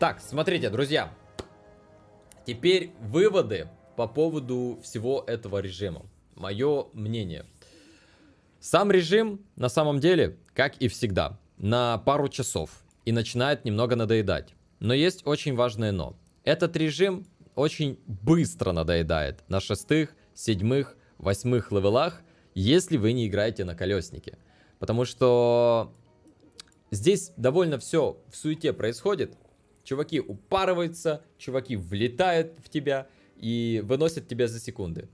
Так, смотрите, друзья. Теперь выводы по поводу всего этого режима. Мое мнение. Сам режим, на самом деле, как и всегда, на пару часов. И начинает немного надоедать. Но есть очень важное но. Этот режим очень быстро надоедает на шестых, седьмых, восьмых левелах, если вы не играете на колеснике. Потому что здесь довольно все в суете происходит. Чуваки упарываются, чуваки влетают в тебя и выносят тебя за секунды.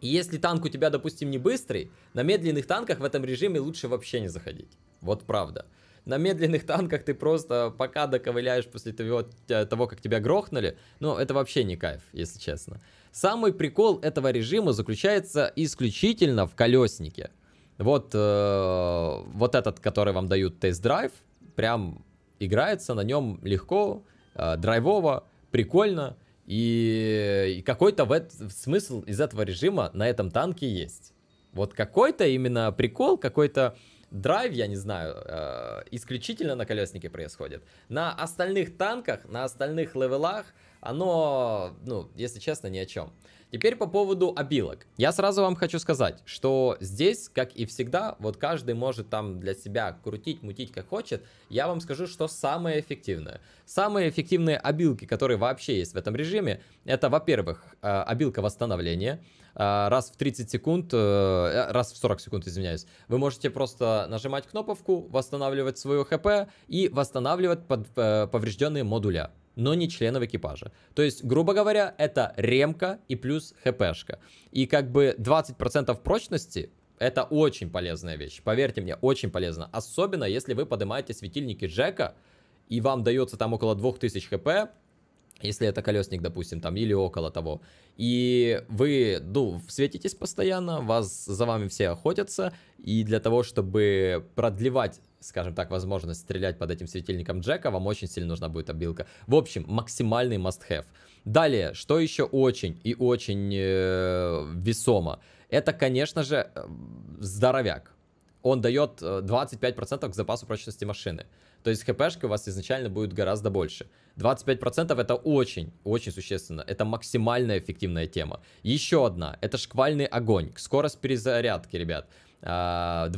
И если танк у тебя, допустим, не быстрый, на медленных танках в этом режиме лучше вообще не заходить. Вот правда. На медленных танках ты просто пока доковыляешь после того, того, как тебя грохнули. Но это вообще не кайф, если честно. Самый прикол этого режима заключается исключительно в колеснике. Вот, э, вот этот, который вам дают тест-драйв, прям играется на нем легко, э, драйвово, прикольно. И какой-то в этот, смысл из этого режима на этом танке есть. Вот какой-то именно прикол, какой-то драйв, я не знаю, э, исключительно на колеснике происходит. На остальных танках, на остальных левелах оно, ну, если честно, ни о чем. Теперь по поводу обилок. Я сразу вам хочу сказать, что здесь, как и всегда, вот каждый может там для себя крутить, мутить как хочет. Я вам скажу, что самое эффективное. Самые эффективные обилки, которые вообще есть в этом режиме, это, во-первых, э, обилка восстановления. Э, раз в 30 секунд, э, раз в 40 секунд, извиняюсь, вы можете просто нажимать кнопку, восстанавливать свою хп и восстанавливать поврежденные модуля но не членов экипажа. То есть, грубо говоря, это ремка и плюс хпшка. И как бы 20% прочности это очень полезная вещь, поверьте мне, очень полезно. Особенно, если вы поднимаете светильники Джека, и вам дается там около 2000 хп, если это колесник, допустим, там, или около того, и вы, ну, светитесь постоянно, вас, за вами все охотятся, и для того, чтобы продлевать скажем так, возможность стрелять под этим светильником Джека, вам очень сильно нужна будет обилка. В общем, максимальный must-have. Далее, что еще очень и очень э, весомо, это, конечно же, э, здоровяк. Он дает 25% э, к запасу прочности машины. То есть хпшка у вас изначально будет гораздо больше. 25% это очень, очень существенно. Это максимально эффективная тема. Еще одна, это шквальный огонь. Скорость перезарядки, ребят, 20%. А,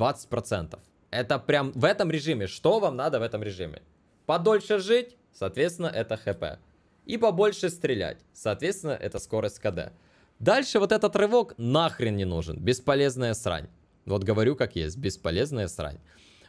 это прям в этом режиме. Что вам надо в этом режиме? Подольше жить, соответственно, это хп. И побольше стрелять, соответственно, это скорость КД. Дальше вот этот рывок нахрен не нужен. Бесполезная срань. Вот говорю как есть, бесполезная срань.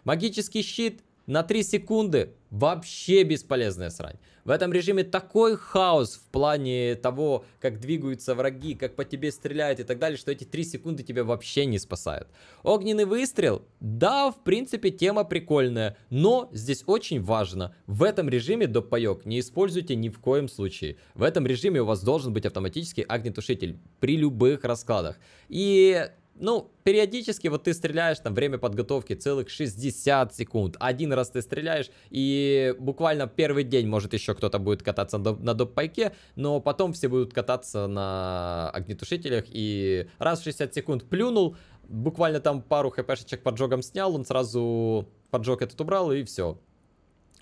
Магический щит на 3 секунды вообще бесполезная срань. В этом режиме такой хаос в плане того, как двигаются враги, как по тебе стреляют и так далее, что эти 3 секунды тебя вообще не спасают. Огненный выстрел, да, в принципе, тема прикольная, но здесь очень важно, в этом режиме доппайок не используйте ни в коем случае. В этом режиме у вас должен быть автоматический огнетушитель при любых раскладах. И ну, периодически вот ты стреляешь, там время подготовки целых 60 секунд. Один раз ты стреляешь, и буквально первый день, может, еще кто-то будет кататься на доп-пайке, но потом все будут кататься на огнетушителях, и раз в 60 секунд плюнул, буквально там пару хпшечек поджогом снял, он сразу поджог этот убрал, и все.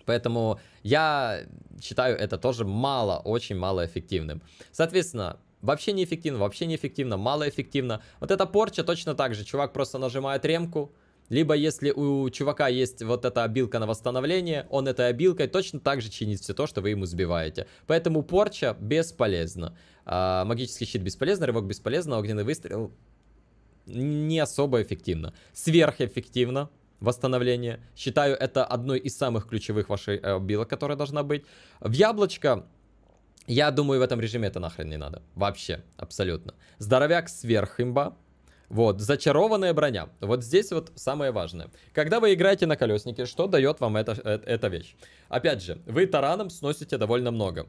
Поэтому я считаю это тоже мало, очень мало эффективным. Соответственно, Вообще неэффективно, вообще неэффективно, малоэффективно. Вот эта порча точно так же. Чувак просто нажимает ремку. Либо если у чувака есть вот эта обилка на восстановление, он этой обилкой точно так же чинит все то, что вы ему сбиваете. Поэтому порча бесполезна. А, магический щит бесполезно, рывок бесполезно, огненный выстрел не особо эффективно. Сверхэффективно восстановление. Считаю это одной из самых ключевых вашей э, обилок, которая должна быть. В яблочко я думаю, в этом режиме это нахрен не надо. Вообще, абсолютно. Здоровяк сверх имба. Вот, зачарованная броня. Вот здесь вот самое важное. Когда вы играете на колеснике, что дает вам эта, э, эта вещь? Опять же, вы тараном сносите довольно много.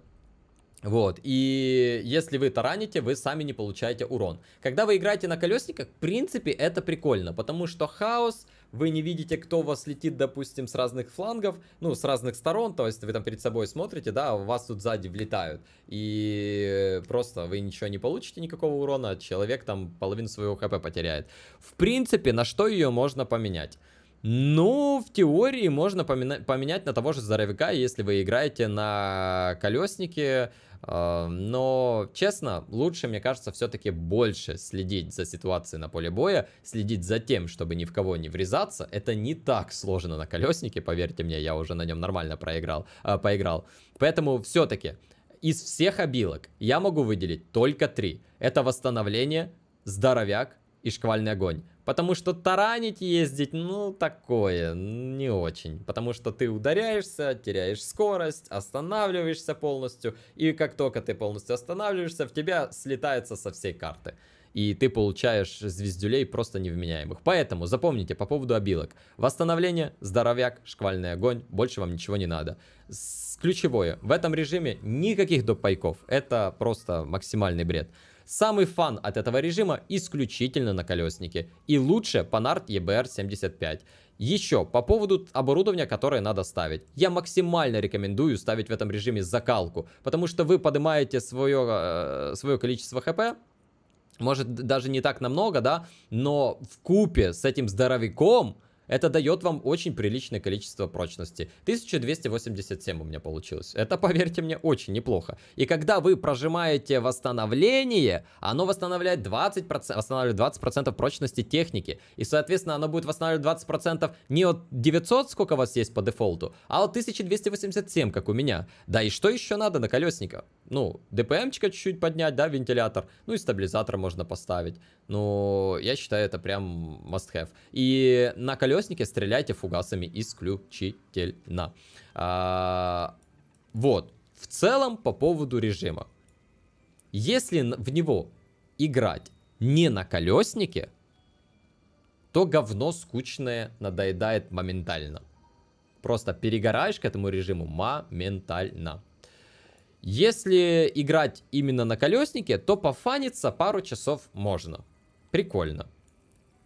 Вот, и если вы тараните, вы сами не получаете урон. Когда вы играете на колесниках, в принципе, это прикольно, потому что хаос вы не видите, кто вас летит, допустим, с разных флангов, ну, с разных сторон, то есть вы там перед собой смотрите, да, а у вас тут сзади влетают, и просто вы ничего не получите, никакого урона, а человек там половину своего хп потеряет. В принципе, на что ее можно поменять? Ну, в теории можно поменять на того же здоровяка, если вы играете на колеснике, а, но, честно, лучше, мне кажется, все-таки больше следить за ситуацией на поле боя, следить за тем, чтобы ни в кого не врезаться. Это не так сложно на колеснике, поверьте мне, я уже на нем нормально проиграл, а, поиграл. Поэтому все-таки из всех обилок я могу выделить только три. Это восстановление, здоровяк и шквальный огонь. Потому что таранить ездить, ну, такое, не очень. Потому что ты ударяешься, теряешь скорость, останавливаешься полностью. И как только ты полностью останавливаешься, в тебя слетается со всей карты и ты получаешь звездюлей просто невменяемых. Поэтому запомните по поводу обилок. Восстановление, здоровяк, шквальный огонь, больше вам ничего не надо. С ключевое, в этом режиме никаких допайков, это просто максимальный бред. Самый фан от этого режима исключительно на колеснике. И лучше Panhard EBR75. Еще по поводу оборудования, которое надо ставить. Я максимально рекомендую ставить в этом режиме закалку, потому что вы поднимаете свое, э, свое количество хп, может даже не так намного, да, но в купе с этим здоровиком это дает вам очень приличное количество прочности. 1287 у меня получилось. Это, поверьте мне, очень неплохо. И когда вы прожимаете восстановление, оно восстанавливает 20%, восстанавливает 20 прочности техники. И, соответственно, оно будет восстанавливать 20% не от 900, сколько у вас есть по дефолту, а от 1287, как у меня. Да и что еще надо на колесника? Ну, ДПМчика чуть-чуть поднять, да, вентилятор. Ну и стабилизатор можно поставить. Ну, я считаю, это прям must-have. И на колеснике стреляйте фугасами исключительно. А, вот. В целом, по поводу режима. Если в него играть не на колеснике, то говно скучное надоедает моментально. Просто перегораешь к этому режиму моментально. Если играть именно на колеснике, то пофаниться пару часов можно. Прикольно.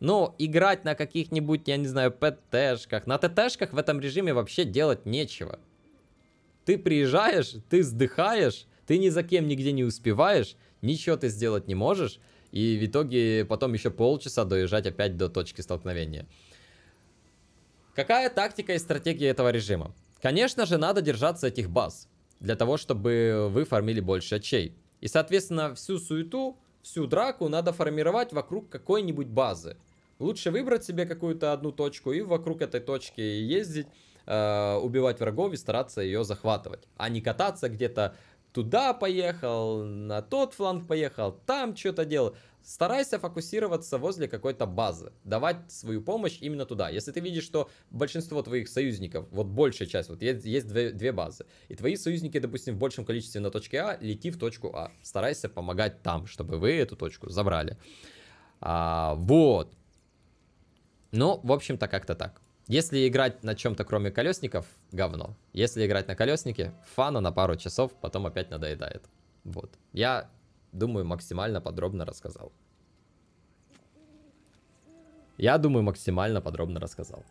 Но играть на каких-нибудь, я не знаю, ПТ-шках, На ТТ-шках в этом режиме вообще делать нечего. Ты приезжаешь, ты вздыхаешь, ты ни за кем нигде не успеваешь, ничего ты сделать не можешь. И в итоге потом еще полчаса доезжать опять до точки столкновения. Какая тактика и стратегия этого режима? Конечно же, надо держаться этих баз, для того, чтобы вы фармили больше очей. И, соответственно, всю суету всю драку надо формировать вокруг какой-нибудь базы. Лучше выбрать себе какую-то одну точку и вокруг этой точки ездить, э, убивать врагов и стараться ее захватывать, а не кататься где-то туда поехал, на тот фланг поехал, там что-то делал. Старайся фокусироваться возле какой-то базы, давать свою помощь именно туда. Если ты видишь, что большинство твоих союзников, вот большая часть, вот есть, есть две, две базы, и твои союзники, допустим, в большем количестве на точке А, лети в точку А. Старайся помогать там, чтобы вы эту точку забрали. А, вот. Ну, в общем-то, как-то так. Если играть на чем-то кроме колесников, говно. Если играть на колеснике, фана на пару часов, потом опять надоедает. Вот. Я, думаю, максимально подробно рассказал. Я думаю, максимально подробно рассказал.